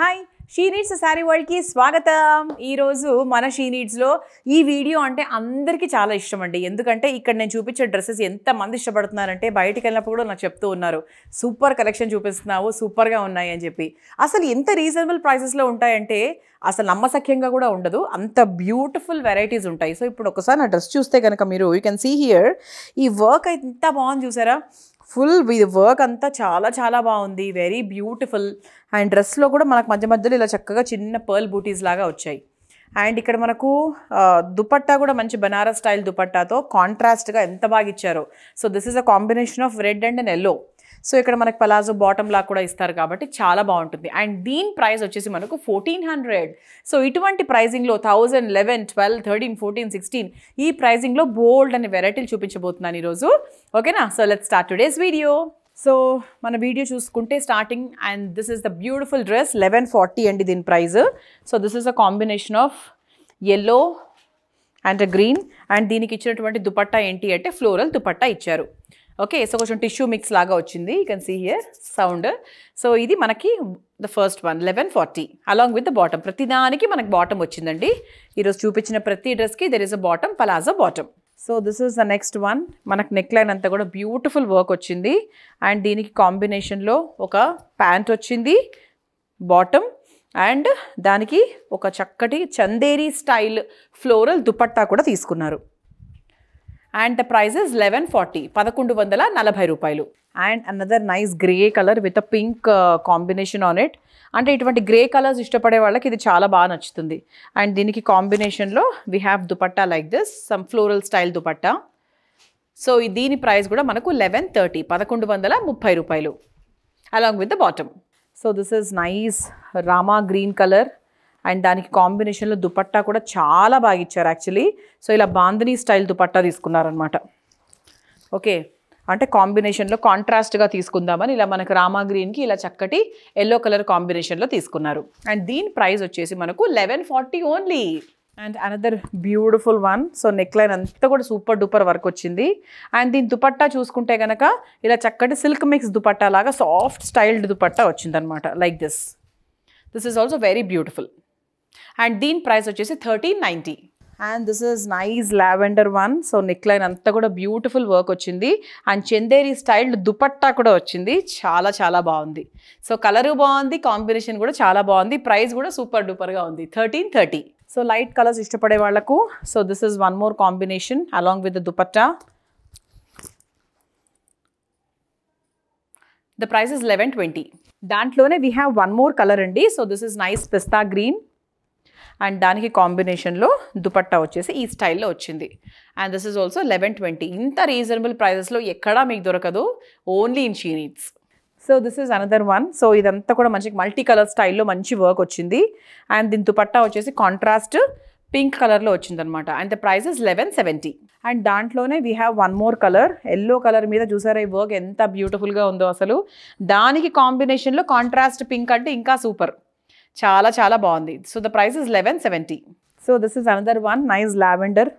Hi she needs saree వరల్డ్కి స్వాగతం ఈరోజు మన షీ నీడ్స్లో ఈ వీడియో అంటే అందరికీ చాలా ఇష్టం అండి ఎందుకంటే ఇక్కడ నేను చూపించే డ్రెస్సెస్ ఎంతమంది ఇష్టపడుతున్నారంటే బయటికి వెళ్ళినప్పుడు కూడా నాకు చెప్తూ ఉన్నారు సూపర్ కలెక్షన్ చూపిస్తున్నావు సూపర్గా ఉన్నాయి అని చెప్పి అసలు ఎంత రీజనబుల్ ప్రైసెస్లో ఉంటాయంటే అసలు నమ్మసఖ్యంగా కూడా ఉండదు అంత బ్యూటిఫుల్ వెరైటీస్ ఉంటాయి సో ఇప్పుడు ఒకసారి నా డ్రెస్ చూస్తే కనుక మీరు యూ కెన్ సీ హియర్ ఈ వర్క్ అయితే ఎంత బాగుంది చూసారా ఫుల్ ఇది వర్క్ అంతా చాలా చాలా బాగుంది వెరీ బ్యూటిఫుల్ అండ్ డ్రెస్లో కూడా మనకు మధ్య మధ్యలో ఇలా చక్కగా చిన్న పర్ల్ బూటీస్ లాగా వచ్చాయి అండ్ ఇక్కడ మనకు దుపట్టా కూడా మంచి బనారస్ స్టైల్ దుపట్టాతో కాంట్రాస్ట్గా ఎంత బాగా ఇచ్చారో so this is a combination of red and yellow so ఇక్కడ మనకు పలాజో బాటమ్ లా కూడా ఇస్తారు కాబట్టి చాలా బాగుంటుంది అండ్ దీని ప్రైస్ వచ్చేసి మనకు ఫోర్టీన్ హండ్రెడ్ సో ఇటువంటి ప్రైజింగ్లో thousand eleven twelve thirteen fourteen sixteen ఈ ప్రైజింగ్లో బోల్డ్ అనే వెరైటీలు చూపించబోతున్నాను ఈరోజు ఓకేనా so let start today's video so మన వీడియో చూసుకుంటే starting and this is the beautiful dress eleven forty అండి దీని price so this is a combination of yellow and green and దీనికి ఇచ్చినటువంటి దుపట్టా ఏంటి అంటే ఫ్లోరల్ దుపట్టా ఇచ్చారు ఓకే సో కొంచెం టిష్యూ మిక్స్ లాగా వచ్చింది you can see here sound so ఇది మనకి the first one eleven forty along with the bottom ప్రతిదానికి మనకి బాటమ్ వచ్చిందండి ఈరోజు చూపించిన ప్రతి డ్రెస్కి there is a bottom a bottom so this is the next one మనకు నెక్ లైన్ అంతా కూడా బ్యూటిఫుల్ వర్క్ వచ్చింది అండ్ దీనికి కాంబినేషన్లో ఒక ప్యాంట్ వచ్చింది బాటమ్ అండ్ దానికి ఒక చక్కటి చందేరీ స్టైల్ ఫ్లోరల్ దుపట్టా కూడా తీసుకున్నారు and the price is eleven forty పదకొండు వందల నలభై రూపాయలు and another nice grey colour with a pink combination on it అంటే ఇటువంటి గ్రే కలర్స్ ఇష్టపడే వాళ్ళకి ఇది చాలా బాగా నచ్చుతుంది అండ్ దీనికి కాంబినేషన్లో we have dupatta like this some floral style dupatta so దీని ప్రైస్ కూడా మనకు లెవెన్ థర్టీ పదకొండు వందల ముప్పై రూపాయలు along with the bottom so this is nice rama green colour and దానికి కాంబినేషన్లో దుపట్టా కూడా చాలా బాగా ఇచ్చారు యాక్చువల్లీ సో ఇలా బాంధనీ స్టైల్ దుపట్టా తీసుకున్నారనమాట ఓకే అంటే కాంబినేషన్లో కాంట్రాస్ట్గా తీసుకుందామని ఇలా మనకు రామా గ్రీన్కి ఇలా చక్కటి ఎల్లో కలర్ కాంబినేషన్లో తీసుకున్నారు అండ్ దీని ప్రైస్ వచ్చేసి మనకు eleven forty only and another beautiful one so neckline అంతా కూడా సూపర్ డూపర్ వర్క్ వచ్చింది అండ్ దీని దుపట్టా చూసుకుంటే కనుక ఇలా చక్కటి సిల్క్ మిక్స్ దుపట్టా లాగా సాఫ్ట్ స్టైల్డ్ దుపట్టా వచ్చిందనమాట like this this is also very beautiful and దీని ప్రైస్ వచ్చేసి thirteen ninety and this is nice lavender one so neckline అంతా కూడా బ్యూటిఫుల్ వర్క్ వచ్చింది అండ్ చందేరి స్టైల్ దుపట్టా కూడా వచ్చింది చాలా చాలా బాగుంది సో కలరు బాగుంది కాంబినేషన్ కూడా చాలా బాగుంది ప్రైస్ కూడా సూపర్ డూపర్గా ఉంది thirteen thirty so light colours ఇష్టపడే వాళ్లకు so this is one more combination along with dupatta the price is eleven twenty దాంట్లోనే we have one more colour అండి so this is nice pista green and దానికి కాంబినేషన్లో దుపట్టా వచ్చేసి ఈ స్టైల్లో వచ్చింది and this is also eleven twenty ఇంత రీజనబుల్ ప్రైజెస్లో ఎక్కడా మీకు దొరకదు only in Sheenits so this is another one so ఇదంతా కూడా మంచి మల్టీ కలర్ స్టైల్లో మంచి వర్క్ వచ్చింది అండ్ దీని దుపట్టా వచ్చేసి కాంట్రాస్ట్ పింక్ కలర్లో వచ్చిందనమాట and the price is eleven seventy and దాంట్లోనే we have one more colour yellow colour మీద చూసారా ఈ వర్క్ ఎంత బ్యూటిఫుల్గా ఉందో అసలు దానికి కాంబినేషన్లో కాంట్రాస్ట్ పింక్ అంటే ఇంకా సూపర్ చాలా చాలా బాగుంది so the price is eleven seventy so this is another one nice lavender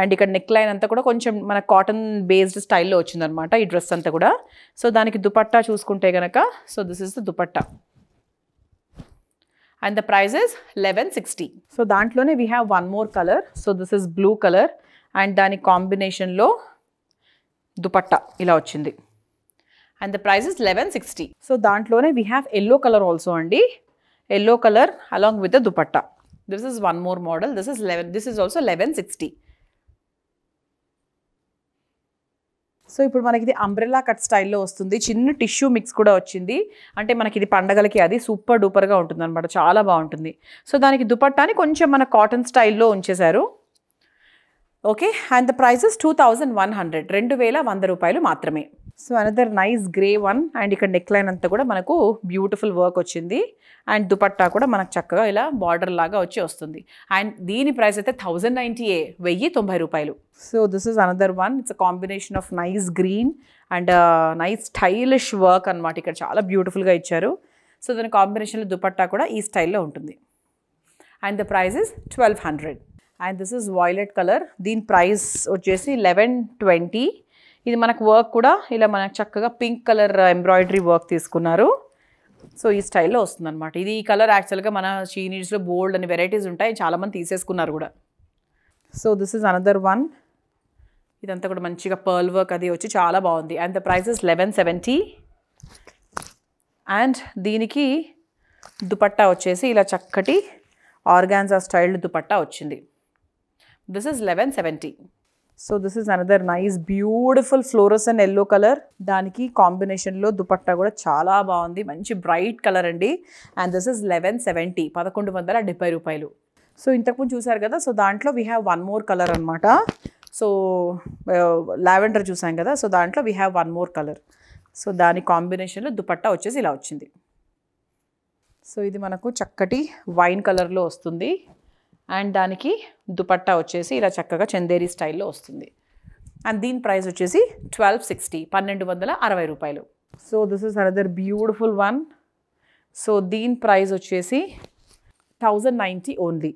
and ఇక్కడ నెక్ లైన్ అంతా కూడా కొంచెం మన కాటన్ బేస్డ్ స్టైల్లో వచ్చిందనమాట ఈ డ్రెస్ అంతా కూడా సో దానికి దుపట్టా చూసుకుంటే కనుక so this is the dupatta and the price is eleven sixty so దాంట్లోనే we have one more colour so this is blue colour and దాని కాంబినేషన్లో దుపట్టా ఇలా వచ్చింది and the price is eleven sixty so దాంట్లోనే we have yellow colour also అండి yellow color along with the dupatta. This is one more model. This is 11, this is also 1160. So ఇప్పుడు మనకి ఇది umbrella cut స్టైల్లో వస్తుంది చిన్న tissue mix కూడా వచ్చింది అంటే మనకి ఇది పండగలకి అది సూపర్ డూపర్గా ఉంటుంది అనమాట చాలా బాగుంటుంది సో దానికి దుపట్టాని కొంచెం మన కాటన్ స్టైల్లో ఉంచేశారు okay and the prices two thousand one hundred రెండు వేల వంద రూపాయలు మాత్రమే so another nice grey one and ఇక్కడ నెక్ లైన్ అంతా కూడా మనకు బ్యూటిఫుల్ వర్క్ వచ్చింది అండ్ దుపట్టా కూడా మనకు చక్కగా ఇలా బార్డర్ లాగా వచ్చి వస్తుంది అండ్ దీని ప్రైస్ అయితే థౌజండ్ నైంటీ ఏ వెయ్యి తొంభై రూపాయలు so this is another one it's combination of nice green and nice stylish work అనమాట ఇక్కడ చాలా బ్యూటిఫుల్గా ఇచ్చారు సో దాని కాంబినేషన్లో దుపట్టా కూడా ఈ స్టైల్లో ఉంటుంది and the price is twelve hundred and this is violet colour దీని ప్రైస్ వచ్చేసి లెవెన్ ట్వంటీ ఇది మనకు వర్క్ కూడా ఇలా మనకు చక్కగా పింక్ కలర్ ఎంబ్రాయిడరీ వర్క్ తీసుకున్నారు సో ఈ స్టైల్లో వస్తుందన్నమాట ఇది ఈ కలర్ యాక్చువల్గా మన చీనీస్లో బోల్డ్ అని వెరైటీస్ ఉంటాయి చాలామంది తీసేసుకున్నారు కూడా so this is another one ఇదంతా కూడా మంచిగా పర్ల్ వర్క్ అది వచ్చి చాలా బాగుంది and the is eleven seventy and దీనికి దుపట్టా వచ్చేసి ఇలా చక్కటి ఆర్గాన్జా స్టైల్డ్ దుపట్టా వచ్చింది this is eleven seventy so this is another nice beautiful florals and yellow colour దానికి కాంబినేషన్లో దుపట్టా కూడా చాలా బాగుంది మంచి బ్రైట్ కలర్ అండి and this is eleven seventy పదకొండు వందల డెబ్బై రూపాయలు సో ఇంతకుముందు చూసారు కదా సో దాంట్లో we have one more colour అనమాట సో లావెండర్ చూసాం కదా సో దాంట్లో we have one more colour so దాని కాంబినేషన్లో దుపట్టా వచ్చేసి ఇలా వచ్చింది సో ఇది మనకు చక్కటి వైన్ కలర్లో వస్తుంది అండ్ దానికి దుపట్టా వచ్చేసి ఇలా చక్కగా చందేరి స్టైల్లో వస్తుంది అండ్ దీని ప్రైస్ వచ్చేసి ట్వెల్వ్ సిక్స్టీ పన్నెండు వందల అరవై రూపాయలు so this is another beautiful one so దీని ప్రైస్ వచ్చేసి thousand ninety only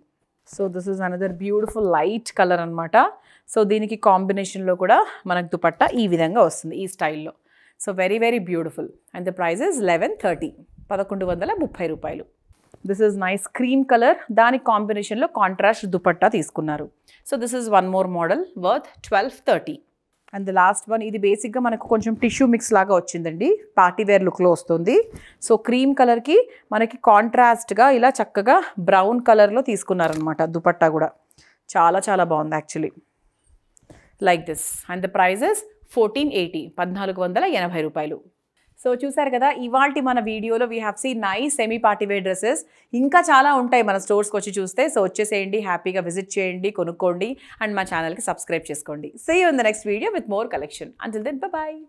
so this is another beautiful light colour అనమాట సో దీనికి కాంబినేషన్లో కూడా మనకు దుపట్టా ఈ విధంగా వస్తుంది ఈ స్టైల్లో so very very beautiful and the price is eleven thirty పదకొండు వందల ముప్పై రూపాయలు this is nice cream colour దాని కాంబినేషన్లో కాంట్రాస్ట్ దుపట్టా తీసుకున్నారు so this is one more model worth twelve thirty and last one ఇది బేసిక్గా మనకు కొంచెం టిష్యూ మిక్స్ లాగా వచ్చిందండి పార్టీవేర్ లుక్లో వస్తుంది సో క్రీమ్ కలర్కి మనకి కాంట్రాస్ట్గా ఇలా చక్కగా బ్రౌన్ కలర్లో తీసుకున్నారనమాట దుపట్టా కూడా చాలా చాలా బాగుంది actually like this and the prices fourteen eighty పద్నాలుగు వందల ఎనభై రూపాయలు సో చూసారు కదా ఇవాళ మన వీడియోలో we have see nice semi partywear dresses ఇంకా చాలా ఉంటాయి మన స్టోర్స్కి వచ్చి చూస్తే సో వచ్చేసేయండి హ్యాపీగా విజిట్ చేయండి కొనుక్కోండి అండ్ మా ఛానల్కి సబ్స్క్రైబ్ చేసుకోండి see in the next video with more collection until then bye